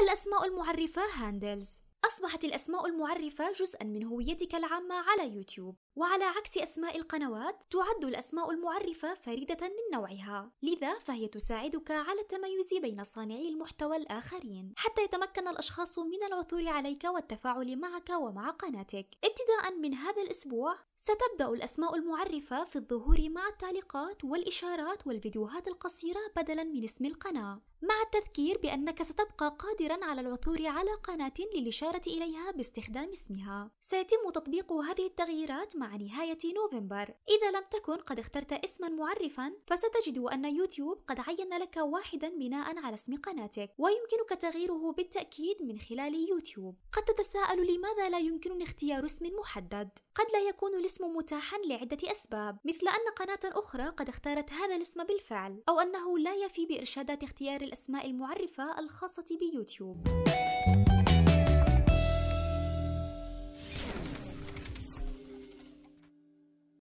الأسماء المعرفة هاندلز أصبحت الأسماء المعرفة جزءا من هويتك العامة على يوتيوب وعلى عكس أسماء القنوات تعد الأسماء المعرفة فريدة من نوعها لذا فهي تساعدك على التميز بين صانعي المحتوى الآخرين حتى يتمكن الأشخاص من العثور عليك والتفاعل معك ومع قناتك ابتداء من هذا الأسبوع ستبدأ الأسماء المعرفة في الظهور مع التعليقات والإشارات والفيديوهات القصيرة بدلا من اسم القناة مع التذكير بأنك ستبقى قادرا على العثور على قناة للإشارة إليها باستخدام اسمها سيتم تطبيق هذه التغييرات مع نهاية نوفمبر إذا لم تكن قد اخترت اسما معرفا فستجد أن يوتيوب قد عين لك واحدا بناء على اسم قناتك ويمكنك تغييره بالتأكيد من خلال يوتيوب قد تتساءل لماذا لا يمكنني اختيار اسم محدد قد لا يكون الاسم متاحا لعدة أسباب مثل أن قناة أخرى قد اختارت هذا الاسم بالفعل أو أنه لا يفي بإرشادات اختيار الأسماء المعرفة الخاصة بيوتيوب